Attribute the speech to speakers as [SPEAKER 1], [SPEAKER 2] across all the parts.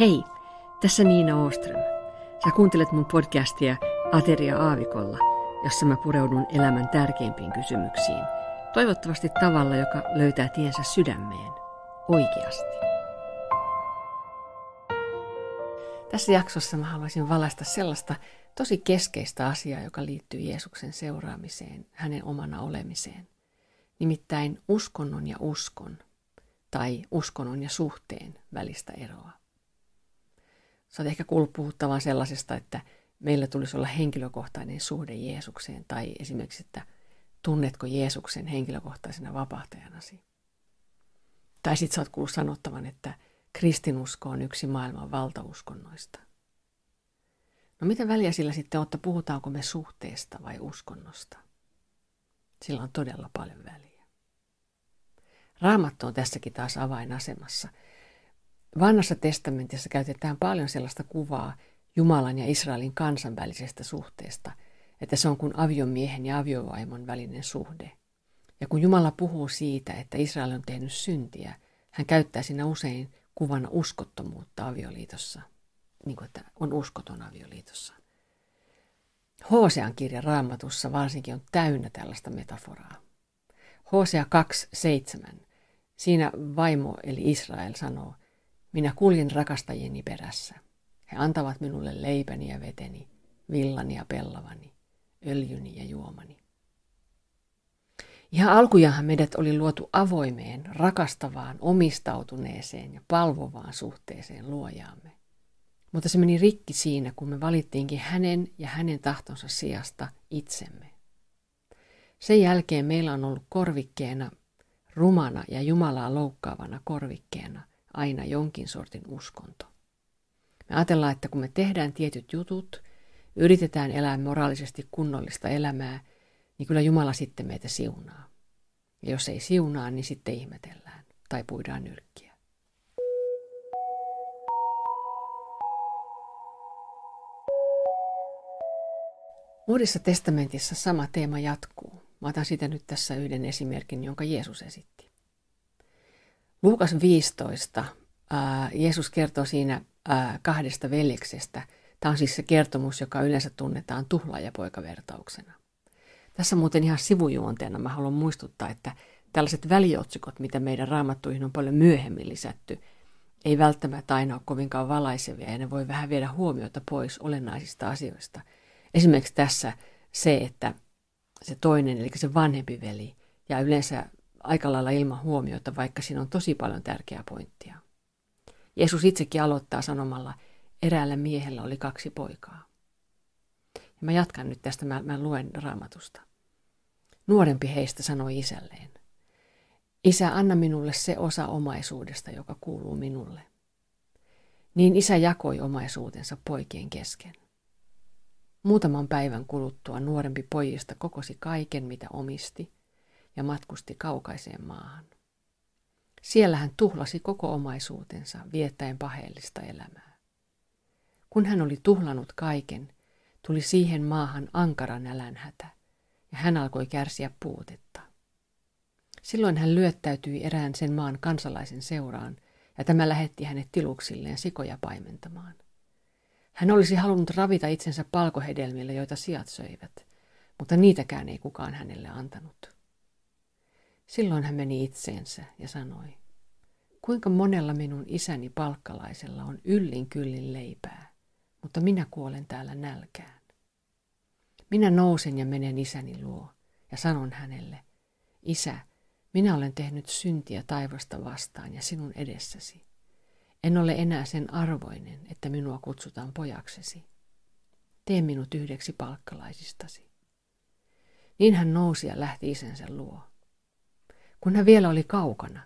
[SPEAKER 1] Hei, tässä Niina Oström. Sä kuuntelet mun podcastia Ateria Aavikolla, jossa mä pureudun elämän tärkeimpiin kysymyksiin. Toivottavasti tavalla, joka löytää tiensä sydämeen. Oikeasti. Tässä jaksossa mä haluaisin valaista sellaista tosi keskeistä asiaa, joka liittyy Jeesuksen seuraamiseen, hänen omana olemiseen. Nimittäin uskonnon ja uskon tai uskonnon ja suhteen välistä eroa. Sä oot ehkä kuullut puhuttavan sellaisesta, että meillä tulisi olla henkilökohtainen suhde Jeesukseen tai esimerkiksi, että tunnetko Jeesuksen henkilökohtaisena vapahtajanasi. Tai sit sä oot kuullut sanottavan, että kristinusko on yksi maailman valtauskonnoista. No mitä väliä sillä sitten on, puhutaanko me suhteesta vai uskonnosta? Sillä on todella paljon väliä. Raamattu on tässäkin taas avainasemassa – Vanhassa testamentissa käytetään paljon sellaista kuvaa Jumalan ja Israelin kansan suhteesta, että se on kuin aviomiehen ja aviovaimon välinen suhde. Ja kun Jumala puhuu siitä, että Israel on tehnyt syntiä, hän käyttää siinä usein kuvana uskottomuutta avioliitossa, niin kuin että on uskoton avioliitossa. Hosean kirja raamatussa varsinkin on täynnä tällaista metaforaa. Hosea 2.7. Siinä vaimo eli Israel sanoo – minä kuljen rakastajieni perässä. He antavat minulle leipäni ja veteni, villani ja pellavani, öljyni ja juomani. Ihan alkujahan meidät oli luotu avoimeen, rakastavaan, omistautuneeseen ja palvovaan suhteeseen luojaamme. Mutta se meni rikki siinä, kun me valittiinkin hänen ja hänen tahtonsa sijasta itsemme. Sen jälkeen meillä on ollut korvikkeena, rumana ja Jumalaa loukkaavana korvikkeena – aina jonkin sortin uskonto. Me ajatellaan, että kun me tehdään tietyt jutut, yritetään elää moraalisesti kunnollista elämää, niin kyllä Jumala sitten meitä siunaa. Ja jos ei siunaa, niin sitten ihmetellään tai puidaan nyrkkiä. Uudessa testamentissa sama teema jatkuu. Mä otan siitä nyt tässä yhden esimerkin, jonka Jeesus esitti. Luukas 15, ää, Jeesus kertoo siinä ää, kahdesta veljeksestä. Tämä on siis se kertomus, joka yleensä tunnetaan tuhlaajapoikavertauksena. Tässä muuten ihan sivujuonteena mä haluan muistuttaa, että tällaiset väliotsikot, mitä meidän raamattuihin on paljon myöhemmin lisätty, ei välttämättä aina ole kovinkaan valaisevia ja ne voi vähän viedä huomiota pois olennaisista asioista. Esimerkiksi tässä se, että se toinen, eli se vanhempi veli, ja yleensä aika lailla ilman huomiota, vaikka siinä on tosi paljon tärkeää pointtia. Jeesus itsekin aloittaa sanomalla, eräällä miehellä oli kaksi poikaa. Ja mä jatkan nyt tästä, mä, mä luen raamatusta. Nuorempi heistä sanoi isälleen, Isä, anna minulle se osa omaisuudesta, joka kuuluu minulle. Niin isä jakoi omaisuutensa poikien kesken. Muutaman päivän kuluttua nuorempi pojista kokosi kaiken, mitä omisti, ja matkusti kaukaiseen maahan. Siellä hän tuhlasi koko omaisuutensa viettäen paheellista elämää. Kun hän oli tuhlanut kaiken, tuli siihen maahan ankara nälänhätä, ja hän alkoi kärsiä puutetta. Silloin hän lyöttäytyi erään sen maan kansalaisen seuraan, ja tämä lähetti hänet tiluksilleen sikoja paimentamaan. Hän olisi halunnut ravita itsensä palkohedelmillä, joita sijat söivät, mutta niitäkään ei kukaan hänelle antanut. Silloin hän meni itseensä ja sanoi, kuinka monella minun isäni palkkalaisella on yllin kyllin leipää, mutta minä kuolen täällä nälkään. Minä nousen ja menen isäni luo ja sanon hänelle, isä, minä olen tehnyt syntiä taivasta vastaan ja sinun edessäsi. En ole enää sen arvoinen, että minua kutsutaan pojaksesi. Tee minut yhdeksi palkkalaisistasi. Niin hän nousi ja lähti isänsä luo. Kun hän vielä oli kaukana,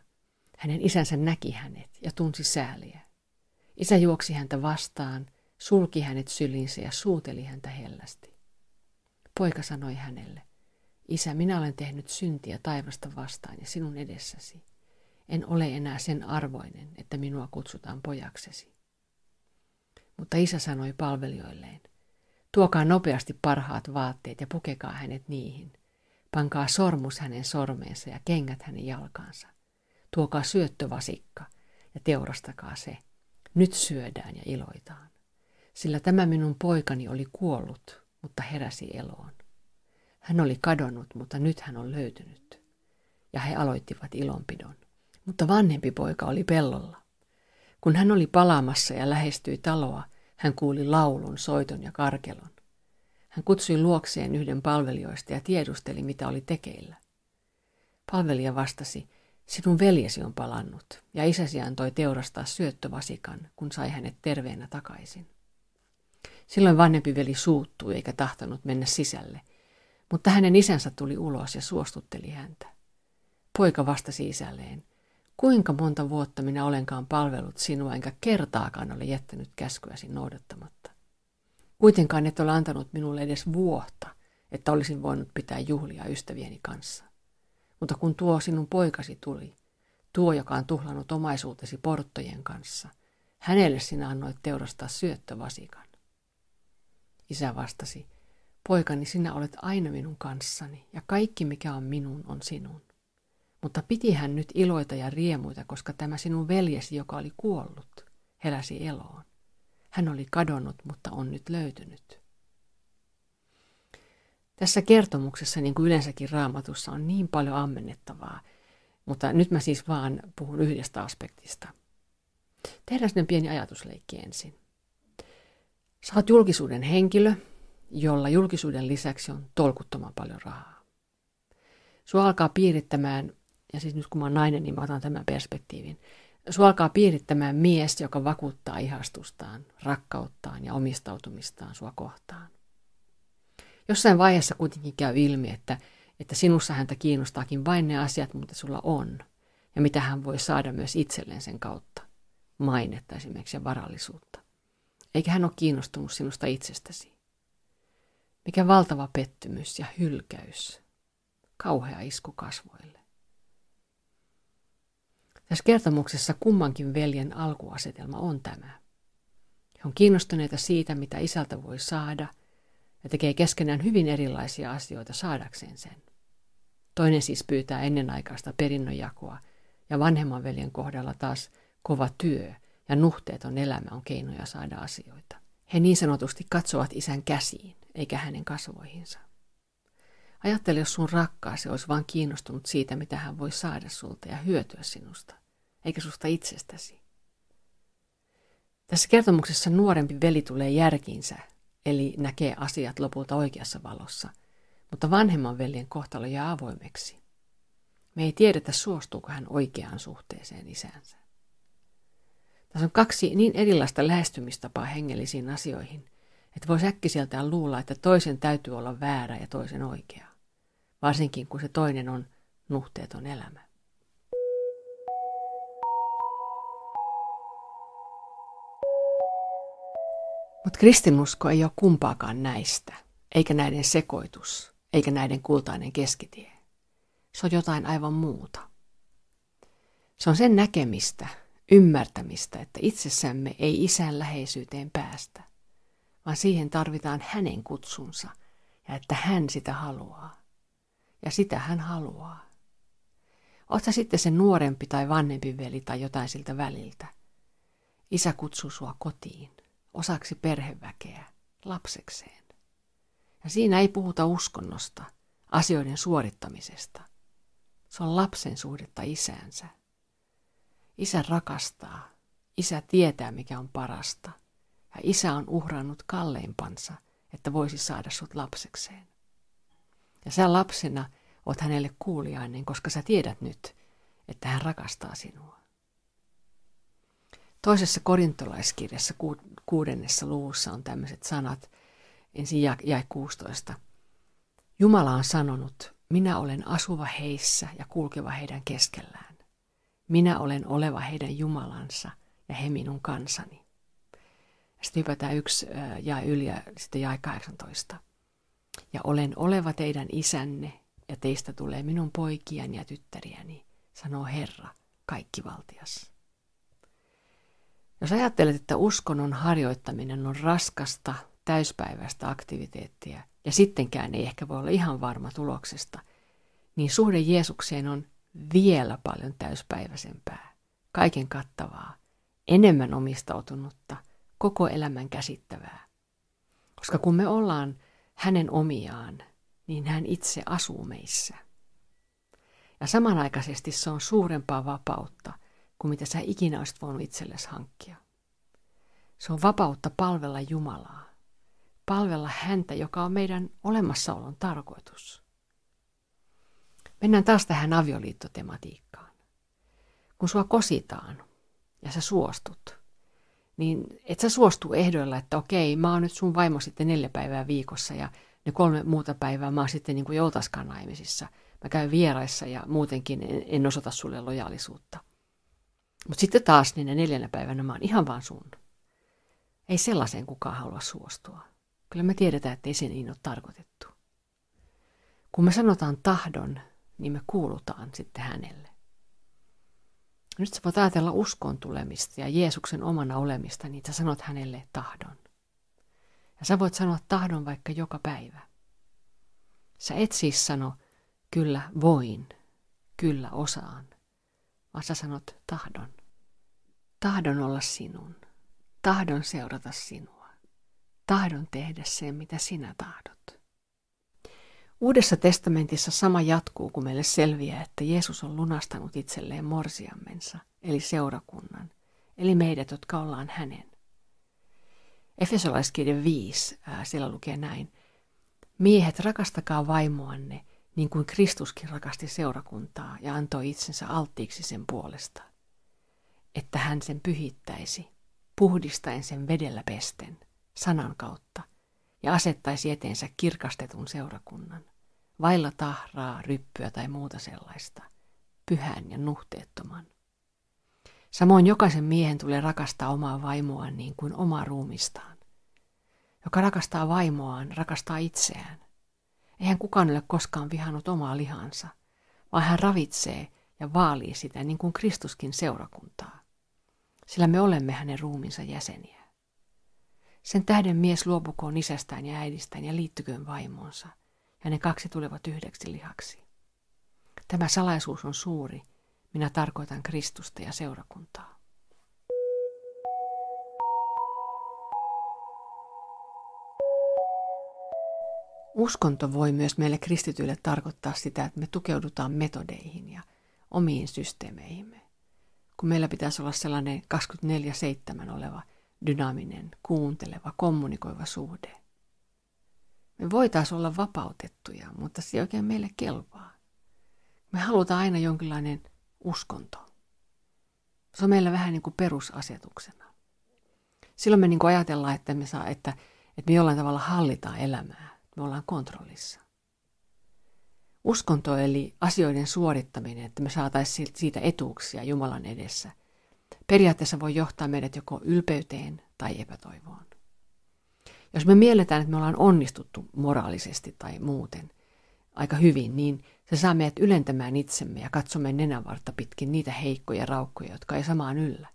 [SPEAKER 1] hänen isänsä näki hänet ja tunsi sääliä. Isä juoksi häntä vastaan, sulki hänet sylinsä ja suuteli häntä hellästi. Poika sanoi hänelle, Isä, minä olen tehnyt syntiä taivasta vastaan ja sinun edessäsi. En ole enää sen arvoinen, että minua kutsutaan pojaksesi. Mutta isä sanoi palvelijoilleen, tuokaa nopeasti parhaat vaatteet ja pukekaa hänet niihin. Pankaa sormus hänen sormeensa ja kengät hänen jalkaansa. Tuokaa syöttövasikka ja teurastakaa se. Nyt syödään ja iloitaan. Sillä tämä minun poikani oli kuollut, mutta heräsi eloon. Hän oli kadonnut, mutta nyt hän on löytynyt. Ja he aloittivat ilonpidon. Mutta vanhempi poika oli pellolla. Kun hän oli palaamassa ja lähestyi taloa, hän kuuli laulun, soiton ja karkelon. Hän kutsui luokseen yhden palvelijoista ja tiedusteli, mitä oli tekeillä. Palvelija vastasi, sinun veljesi on palannut, ja isäsi antoi teurastaa syöttövasikan, kun sai hänet terveenä takaisin. Silloin vanhempi veli suuttui eikä tahtonut mennä sisälle, mutta hänen isänsä tuli ulos ja suostutteli häntä. Poika vastasi isälleen, kuinka monta vuotta minä olenkaan palvellut sinua enkä kertaakaan ole jättänyt käskyäsi noudattamatta. Kuitenkaan et ole antanut minulle edes vuotta, että olisin voinut pitää juhlia ystävieni kanssa. Mutta kun tuo sinun poikasi tuli, tuo joka on tuhlannut omaisuutesi porttojen kanssa, hänelle sinä annoit teurastaa syöttövasikan. Isä vastasi, poikani sinä olet aina minun kanssani ja kaikki mikä on minun on sinun. Mutta piti hän nyt iloita ja riemuita, koska tämä sinun veljesi, joka oli kuollut, heräsi eloon. Hän oli kadonnut, mutta on nyt löytynyt. Tässä kertomuksessa, niin kuin yleensäkin raamatussa, on niin paljon ammennettavaa, mutta nyt mä siis vaan puhun yhdestä aspektista. Tehdään sinne pieni ajatusleikki ensin. Sä oot julkisuuden henkilö, jolla julkisuuden lisäksi on tolkuttoman paljon rahaa. Sua alkaa piirittämään, ja siis nyt kun mä oon nainen, niin mä otan tämän perspektiivin – Sua alkaa piirittämään mies, joka vakuuttaa ihastustaan, rakkauttaan ja omistautumistaan sua kohtaan. Jossain vaiheessa kuitenkin käy ilmi, että, että sinussa häntä kiinnostaakin vain ne asiat, mitä sulla on, ja mitä hän voi saada myös itselleen sen kautta, mainetta esimerkiksi ja varallisuutta. Eikä hän ole kiinnostunut sinusta itsestäsi. Mikä valtava pettymys ja hylkäys. Kauhea isku kasvoille. Tässä kertomuksessa kummankin veljen alkuasetelma on tämä. He on kiinnostuneita siitä, mitä isältä voi saada, ja tekee keskenään hyvin erilaisia asioita saadakseen sen. Toinen siis pyytää ennenaikaista perinnönjakoa, ja vanhemman veljen kohdalla taas kova työ ja nuhteeton elämä on keinoja saada asioita. He niin sanotusti katsovat isän käsiin, eikä hänen kasvoihinsa. Ajattele, jos sun rakkaasi olisi vain kiinnostunut siitä, mitä hän voi saada sulta ja hyötyä sinusta eikä susta itsestäsi. Tässä kertomuksessa nuorempi veli tulee järkiinsä, eli näkee asiat lopulta oikeassa valossa, mutta vanhemman veljen kohtalo jää avoimeksi. Me ei tiedetä, suostuuko hän oikeaan suhteeseen isänsä. Tässä on kaksi niin erilaista lähestymistapaa hengellisiin asioihin, että voi äkkiseltään luulla, että toisen täytyy olla väärä ja toisen oikea, varsinkin kun se toinen on nuhteeton elämä. Mutta kristinusko ei ole kumpaakaan näistä, eikä näiden sekoitus, eikä näiden kultainen keskitie. Se on jotain aivan muuta. Se on sen näkemistä, ymmärtämistä, että itsessämme ei isän läheisyyteen päästä, vaan siihen tarvitaan hänen kutsunsa ja että hän sitä haluaa. Ja sitä hän haluaa. Ota sitten se nuorempi tai vanhempi veli tai jotain siltä väliltä. Isä kutsuu sua kotiin osaksi perheväkeä, lapsekseen. Ja siinä ei puhuta uskonnosta, asioiden suorittamisesta. Se on lapsen suhdetta isäänsä. Isä rakastaa, isä tietää mikä on parasta, ja isä on uhrannut kalleimpansa, että voisi saada sut lapsekseen. Ja sä lapsena oot hänelle kuuliainen, koska sä tiedät nyt, että hän rakastaa sinua. Toisessa korintolaiskirjassa kuudennessa luvussa on tämmöiset sanat, ensin jäi 16. Jumala on sanonut, minä olen asuva heissä ja kulkeva heidän keskellään. Minä olen oleva heidän Jumalansa ja he minun kansani. Sitten hypätään yksi ja yli ja sitten jae 18. Ja olen oleva teidän isänne ja teistä tulee minun poikiani ja tyttäriäni, sanoo Herra, kaikki valtias. Jos ajattelet, että uskonnon harjoittaminen on raskasta, täyspäiväistä aktiviteettia ja sittenkään ei ehkä voi olla ihan varma tuloksesta, niin suhde Jeesukseen on vielä paljon täyspäiväisempää, kaiken kattavaa, enemmän omistautunutta, koko elämän käsittävää. Koska kun me ollaan hänen omiaan, niin hän itse asuu meissä. Ja samanaikaisesti se on suurempaa vapautta – kuin mitä sä ikinä olisit voinut itsellesi hankkia. Se on vapautta palvella Jumalaa, palvella häntä, joka on meidän olemassaolon tarkoitus. Mennään taas tähän avioliittotematiikkaan. Kun sua kositaan ja sä suostut, niin et sä suostu ehdoilla, että okei, mä oon nyt sun vaimo sitten neljä päivää viikossa ja ne kolme muuta päivää mä oon sitten niin kuin joutaskaan naimisissa. Mä käyn vieraissa ja muutenkin en, en osoita sulle lojaalisuutta – mutta sitten taas niin neljänä päivänä mä oon ihan vaan sun. Ei sellaiseen kukaan halua suostua. Kyllä me tiedetään, että ei se niin ole tarkoitettu. Kun me sanotaan tahdon, niin me kuulutaan sitten hänelle. Nyt sä voit ajatella uskon tulemista ja Jeesuksen omana olemista, niin sä sanot hänelle tahdon. Ja sä voit sanoa tahdon vaikka joka päivä. Sä et siis sano, kyllä voin, kyllä osaan, vaan sä sanot tahdon. Tahdon olla sinun. Tahdon seurata sinua. Tahdon tehdä sen, mitä sinä tahdot. Uudessa testamentissa sama jatkuu, kun meille selviää, että Jeesus on lunastanut itselleen morsiammensa, eli seurakunnan, eli meidät, jotka ollaan hänen. Efesolaiskirja 5, siellä lukee näin. Miehet, rakastakaa vaimoanne, niin kuin Kristuskin rakasti seurakuntaa ja antoi itsensä alttiiksi sen puolesta, että hän sen pyhittäisi, puhdistaen sen vedellä pesten, sanan kautta, ja asettaisi eteensä kirkastetun seurakunnan, vailla tahraa, ryppyä tai muuta sellaista, pyhän ja nuhteettoman. Samoin jokaisen miehen tulee rakastaa omaa vaimoaan niin kuin omaa ruumistaan. Joka rakastaa vaimoaan, rakastaa itseään. Eihän kukaan ole koskaan vihannut omaa lihansa, vaan hän ravitsee ja vaalii sitä niin kuin Kristuskin seurakuntaa. Sillä me olemme hänen ruuminsa jäseniä. Sen tähden mies luopukoon isästään ja äidistään ja liittyköön vaimonsa, ja ne kaksi tulevat yhdeksi lihaksi. Tämä salaisuus on suuri, minä tarkoitan Kristusta ja seurakuntaa. uskonto voi myös meille kristityille tarkoittaa sitä, että me tukeudutaan metodeihin ja omiin systeemeihimme. Kun meillä pitäisi olla sellainen 24-7 oleva dynaaminen, kuunteleva, kommunikoiva suhde. Me voitaisiin olla vapautettuja, mutta se ei oikein meille kelpaa. Me halutaan aina jonkinlainen uskonto. Se on meillä vähän niin kuin perusasetuksena. Silloin me niin kuin ajatellaan, että me, saa, että, että me jollain tavalla hallitaan elämää me ollaan kontrollissa. Uskonto eli asioiden suorittaminen, että me saataisiin siitä etuuksia Jumalan edessä, periaatteessa voi johtaa meidät joko ylpeyteen tai epätoivoon. Jos me mielletään, että me ollaan onnistuttu moraalisesti tai muuten aika hyvin, niin se saa meidät ylentämään itsemme ja katsomme nenänvartta pitkin niitä heikkoja raukkoja, jotka ei samaan yllä.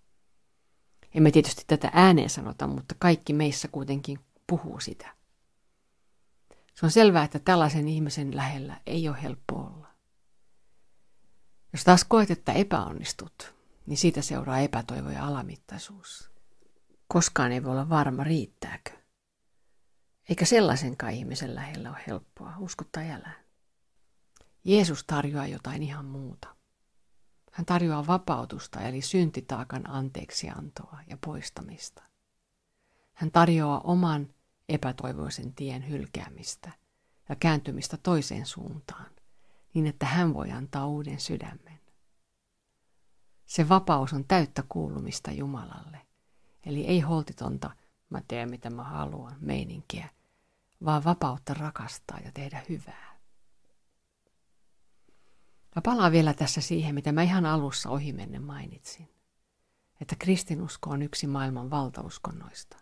[SPEAKER 1] Emme tietysti tätä ääneen sanota, mutta kaikki meissä kuitenkin puhuu sitä. Se on selvää, että tällaisen ihmisen lähellä ei ole helppo olla. Jos taas koet, että epäonnistut, niin siitä seuraa epätoivo ja alamittaisuus. Koskaan ei voi olla varma, riittääkö. Eikä sellaisenkaan ihmisen lähellä ole helppoa, uskotta elää. Jeesus tarjoaa jotain ihan muuta. Hän tarjoaa vapautusta eli syntitaakan anteeksiantoa ja poistamista. Hän tarjoaa oman epätoivoisen tien hylkäämistä ja kääntymistä toiseen suuntaan, niin että hän voi antaa uuden sydämen. Se vapaus on täyttä kuulumista Jumalalle, eli ei holtitonta mä teen mitä mä haluan meininkiä, vaan vapautta rakastaa ja tehdä hyvää. Mä palaan vielä tässä siihen, mitä mä ihan alussa ohimennen mainitsin, että kristinusko on yksi maailman valtauskonnoista.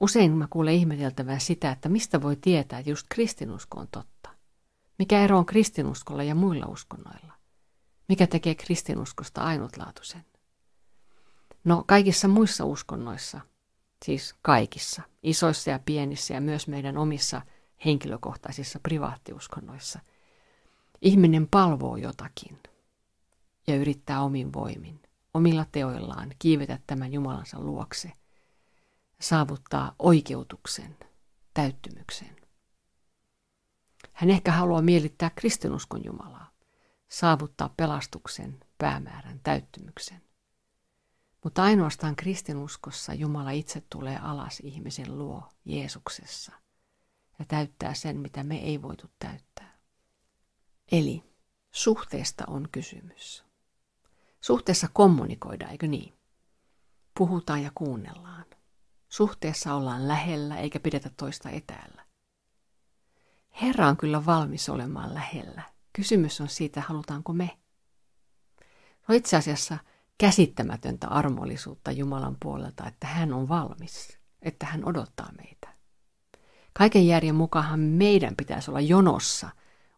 [SPEAKER 1] Usein mä kuulen ihmeteltävää sitä, että mistä voi tietää, että just kristinusko on totta. Mikä ero on kristinuskolla ja muilla uskonnoilla? Mikä tekee kristinuskosta ainutlaatuisen? No kaikissa muissa uskonnoissa, siis kaikissa, isoissa ja pienissä ja myös meidän omissa henkilökohtaisissa privaattiuskonnoissa, ihminen palvoo jotakin ja yrittää omin voimin, omilla teoillaan kiivetä tämän Jumalansa luokse – saavuttaa oikeutuksen, täyttymyksen. Hän ehkä haluaa mielittää kristinuskon Jumalaa, saavuttaa pelastuksen, päämäärän, täyttymyksen. Mutta ainoastaan kristinuskossa Jumala itse tulee alas ihmisen luo Jeesuksessa ja täyttää sen, mitä me ei voitu täyttää. Eli suhteesta on kysymys. Suhteessa kommunikoidaan, eikö niin? Puhutaan ja kuunnellaan. Suhteessa ollaan lähellä eikä pidetä toista etäällä. Herra on kyllä valmis olemaan lähellä. Kysymys on siitä, halutaanko me. No itse asiassa käsittämätöntä armollisuutta Jumalan puolelta, että hän on valmis, että hän odottaa meitä. Kaiken järjen mukaan meidän pitäisi olla jonossa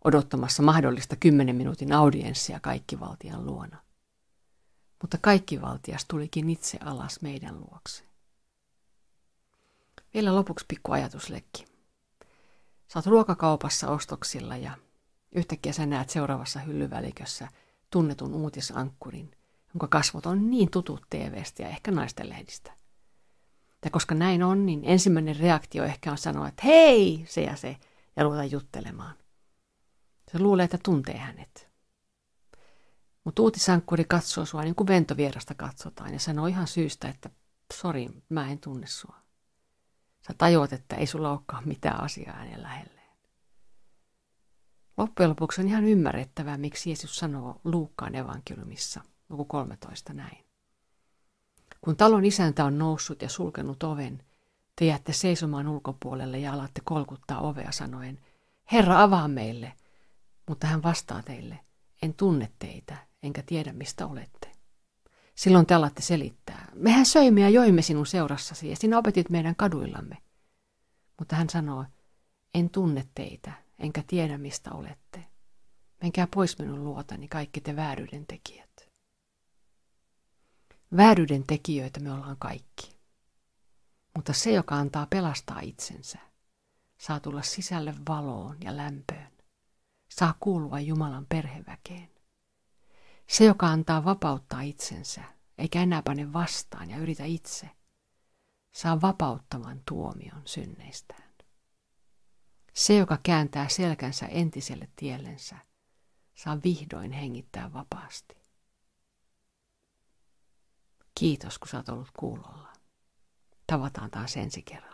[SPEAKER 1] odottamassa mahdollista kymmenen minuutin audienssia kaikkivaltian luona. Mutta kaikkivaltias tulikin itse alas meidän luokse. Vielä lopuksi pikku ajatusleikki. Saat ruokakaupassa ostoksilla ja yhtäkkiä sä näet seuraavassa hyllyvälikössä tunnetun uutisankkurin, jonka kasvot on niin tutut TV-stä ja ehkä naisten lehdistä. Ja koska näin on, niin ensimmäinen reaktio ehkä on sanoa, että hei, se ja se, ja ruveta juttelemaan. Se luulee, että tuntee hänet. Mutta uutisankkuri katsoo sua niin kuin ventovierasta katsotaan ja sanoo ihan syystä, että sori, mä en tunne sua. Sä tajuat, että ei sulla olekaan mitään asiaa hänen lähelleen. Loppujen lopuksi on ihan ymmärrettävää, miksi Jeesus sanoo Luukkaan evankeliumissa, luku 13 näin. Kun talon isäntä on noussut ja sulkenut oven, te jäätte seisomaan ulkopuolelle ja alatte kolkuttaa ovea sanoen, Herra avaa meille, mutta hän vastaa teille, en tunne teitä, enkä tiedä mistä olette. Silloin te alatte selittää. Mehän söimme ja joimme sinun seurassasi ja sinä opetit meidän kaduillamme. Mutta hän sanoo, en tunne teitä, enkä tiedä mistä olette. Menkää pois minun luotani, kaikki te vääryyden tekijät. Vääryyden tekijöitä me ollaan kaikki. Mutta se, joka antaa pelastaa itsensä, saa tulla sisälle valoon ja lämpöön. Saa kuulua Jumalan perheväkeen. Se, joka antaa vapauttaa itsensä, eikä enää pane vastaan ja yritä itse, saa vapauttavan tuomion synneistään. Se, joka kääntää selkänsä entiselle tiellensä, saa vihdoin hengittää vapaasti. Kiitos, kun sä oot ollut kuulolla. Tavataan taas ensi kerralla.